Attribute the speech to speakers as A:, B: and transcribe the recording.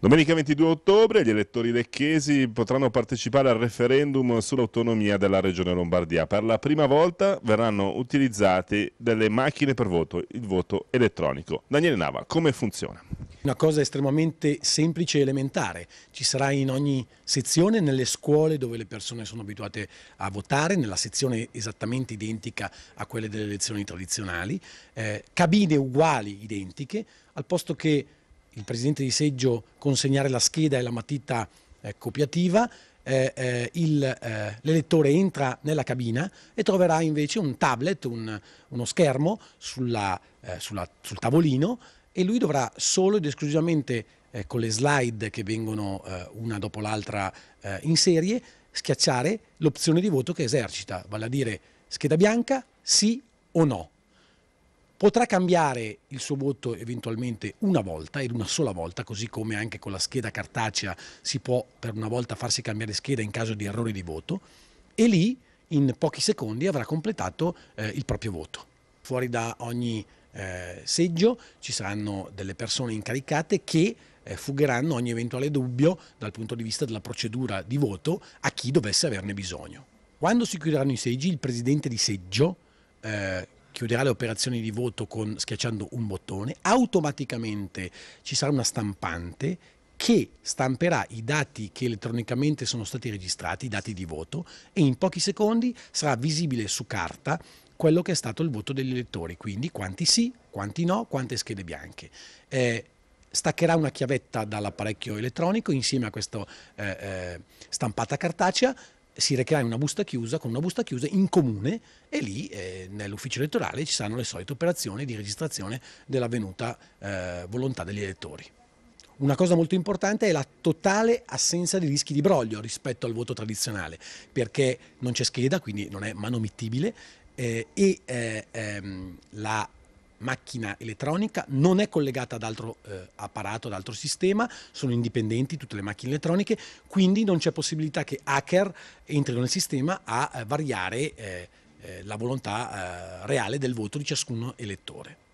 A: Domenica 22 ottobre gli elettori lecchesi potranno partecipare al referendum sull'autonomia della regione Lombardia. Per la prima volta verranno utilizzate delle macchine per voto, il voto elettronico. Daniele Nava, come funziona?
B: Una cosa estremamente semplice e elementare. Ci sarà in ogni sezione, nelle scuole dove le persone sono abituate a votare, nella sezione esattamente identica a quelle delle elezioni tradizionali, eh, cabine uguali, identiche, al posto che il presidente di seggio consegnare la scheda e la matita eh, copiativa, eh, eh, eh, l'elettore entra nella cabina e troverà invece un tablet, un, uno schermo sulla, eh, sulla, sul tavolino e lui dovrà solo ed esclusivamente con le slide che vengono una dopo l'altra in serie schiacciare l'opzione di voto che esercita, vale a dire scheda bianca, sì o no potrà cambiare il suo voto eventualmente una volta ed una sola volta, così come anche con la scheda cartacea si può per una volta farsi cambiare scheda in caso di errore di voto e lì in pochi secondi avrà completato eh, il proprio voto. Fuori da ogni eh, seggio ci saranno delle persone incaricate che eh, fugheranno ogni eventuale dubbio dal punto di vista della procedura di voto a chi dovesse averne bisogno. Quando si chiuderanno i seggi, il presidente di seggio eh, chiuderà le operazioni di voto con, schiacciando un bottone, automaticamente ci sarà una stampante che stamperà i dati che elettronicamente sono stati registrati, i dati di voto, e in pochi secondi sarà visibile su carta quello che è stato il voto degli elettori, quindi quanti sì, quanti no, quante schede bianche. Eh, staccherà una chiavetta dall'apparecchio elettronico insieme a questa eh, eh, stampata cartacea, si recherà in una busta chiusa, con una busta chiusa in comune e lì eh, nell'ufficio elettorale ci saranno le solite operazioni di registrazione dell'avvenuta eh, volontà degli elettori. Una cosa molto importante è la totale assenza di rischi di broglio rispetto al voto tradizionale, perché non c'è scheda, quindi non è manomittibile eh, e eh, ehm, la macchina elettronica, non è collegata ad altro eh, apparato, ad altro sistema, sono indipendenti tutte le macchine elettroniche, quindi non c'è possibilità che hacker entrino nel sistema a eh, variare eh, eh la volontà eh, reale del voto di ciascun elettore.